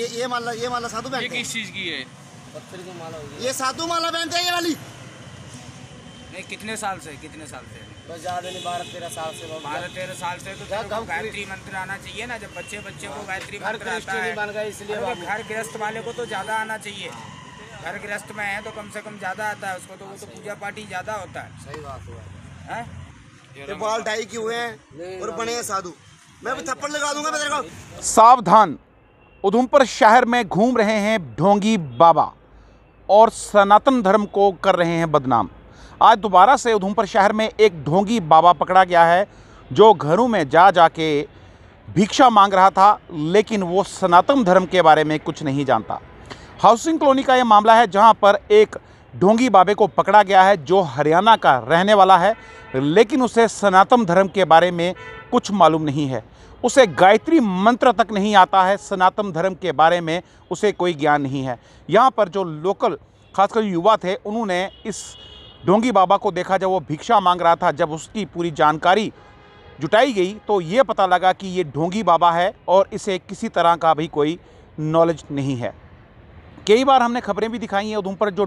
ये ये माला ये माला साधु पहनते किस चीज की है पत्थर की माला होगी ये साधु माला पहनते हैं ये वाली नहीं कितने साल से कितने साल से बस ज्यादा नहीं बारह तेरह साल से बारह तेरह साल से तो गायत्री मंत्र आना चाहिए ना जब बच्चे बच्चे को हाँ, गायत्री मंत्र आता है इसलिए घर गृहस्थ वाले को तो ज्यादा आना चाहिए घर गृहस्थ में है तो कम से कम ज्यादा आता है उसको तो वो तो हाँ, पूजा पाठी ज्यादा होता है सही बात हुआ हाँ? ये बाल ढाई के हुए हैं और बने हैं साधु मैं भी थप्पड़ लगा दूंगा को सावधान उधमपुर शहर में घूम रहे हैं ढोंगी बाबा और सनातन धर्म को कर रहे हैं बदनाम आज दोबारा से उधमपुर शहर में एक ढोंगी बाबा पकड़ा गया है जो घरों में जा जा के भिक्षा मांग रहा था लेकिन वो सनातन धर्म के बारे में कुछ नहीं जानता हाउसिंग कॉलोनी का ये मामला है जहाँ पर एक ढोंगी बाबे को पकड़ा गया है जो हरियाणा का रहने वाला है लेकिन उसे सनातन धर्म के बारे में कुछ मालूम नहीं है उसे गायत्री मंत्र तक नहीं आता है सनातन धर्म के बारे में उसे कोई ज्ञान नहीं है यहाँ पर जो लोकल खासकर युवा थे उन्होंने इस ढोंगी बाबा को देखा जब वो भिक्षा मांग रहा था जब उसकी पूरी जानकारी जुटाई गई तो ये पता लगा कि ये ढोंगी बाबा है और इसे किसी तरह का भी कोई नॉलेज नहीं है कई बार हमने खबरें भी दिखाई हैं उधमपुर जो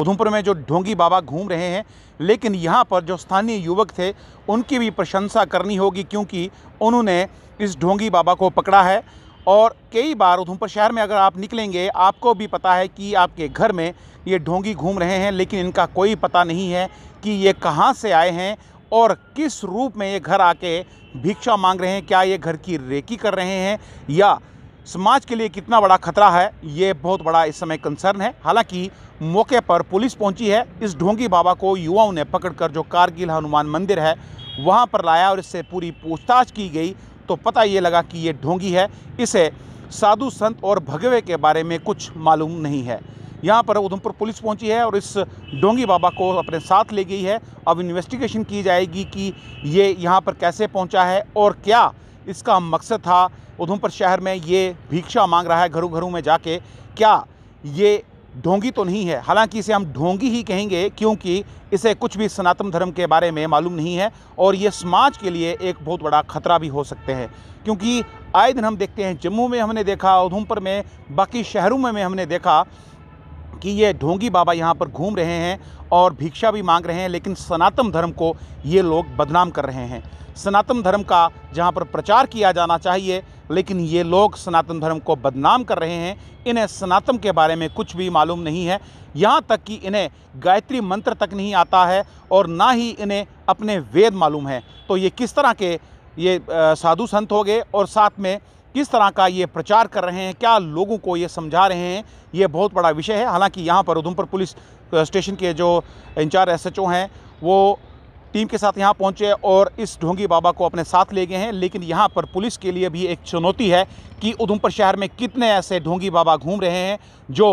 उधमपुर में जो ढोंगी बाबा घूम रहे हैं लेकिन यहाँ पर जो स्थानीय युवक थे उनकी भी प्रशंसा करनी होगी क्योंकि उन्होंने इस ढोंगी बाबा को पकड़ा है और कई बार उधमपुर शहर में अगर आप निकलेंगे आपको भी पता है कि आपके घर में ये ढोंगी घूम रहे हैं लेकिन इनका कोई पता नहीं है कि ये कहाँ से आए हैं और किस रूप में ये घर आके भिक्षा मांग रहे हैं क्या ये घर की रेकी कर रहे हैं या समाज के लिए कितना बड़ा खतरा है ये बहुत बड़ा इस समय कंसर्न है हालांकि मौके पर पुलिस पहुंची है इस ढोंगी बाबा को युवाओं ने पकड़कर जो कारगिल हनुमान मंदिर है वहां पर लाया और इससे पूरी पूछताछ की गई तो पता ये लगा कि ये ढोंगी है इसे साधु संत और भगवे के बारे में कुछ मालूम नहीं है यहाँ पर उधमपुर पुलिस पहुंची है और इस डोंगी बाबा को अपने साथ ले गई है अब इन्वेस्टिगेशन की जाएगी कि ये यहाँ पर कैसे पहुँचा है और क्या इसका मकसद था उधमपुर शहर में ये भिक्षा मांग रहा है घरों घरों में जाके क्या ये ढोंगी तो नहीं है हालांकि इसे हम ढोंगी ही कहेंगे क्योंकि इसे कुछ भी सनातन धर्म के बारे में मालूम नहीं है और ये समाज के लिए एक बहुत बड़ा खतरा भी हो सकते हैं क्योंकि आए दिन हम देखते हैं जम्मू में हमने देखा उधमपुर में बाकी शहरों में, हमने देखा कि ये ढोंगी बाबा यहाँ पर घूम रहे हैं और भिक्षा भी मांग रहे हैं लेकिन सनातन धर्म को ये लोग बदनाम कर रहे हैं सनातन धर्म का जहाँ पर प्रचार किया जाना चाहिए लेकिन ये लोग सनातन धर्म को बदनाम कर रहे हैं इन्हें सनातन के बारे में कुछ भी मालूम नहीं है यहाँ तक कि इन्हें गायत्री मंत्र तक नहीं आता है और ना ही इन्हें अपने वेद मालूम है तो ये किस तरह के ये साधु संत हो गए और साथ में किस तरह का ये प्रचार कर रहे हैं क्या लोगों को ये समझा रहे हैं ये बहुत बड़ा विषय है हालांकि यहाँ पर उधमपुर पुलिस स्टेशन के जो इंचार्ज एस हैं वो टीम के साथ यहाँ पहुँचे और इस ढोंगी बाबा को अपने साथ ले गए हैं लेकिन यहाँ पर पुलिस के लिए भी एक चुनौती है कि उधमपुर शहर में कितने ऐसे ढोंगी बाबा घूम रहे हैं जो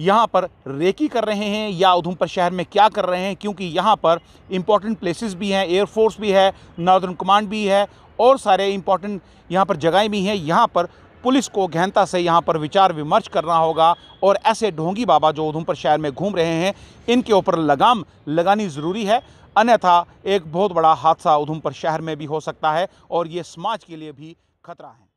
यहाँ पर रेकी कर रहे हैं या उधमपुर शहर में क्या कर रहे हैं क्योंकि यहाँ पर इम्पॉर्टेंट प्लेसेस भी हैं एयरफोर्स भी है नॉर्दर्न कमांड भी है और सारे इम्पॉर्टेंट यहाँ पर जगहें भी हैं यहाँ पर पुलिस को गहनता से यहाँ पर विचार विमर्श करना होगा और ऐसे ढोंगी बाबा जो उधमपुर शहर में घूम रहे हैं इनके ऊपर लगाम लगानी ज़रूरी है अन्यथा एक बहुत बड़ा हादसा उधमपुर शहर में भी हो सकता है और ये समाज के लिए भी खतरा है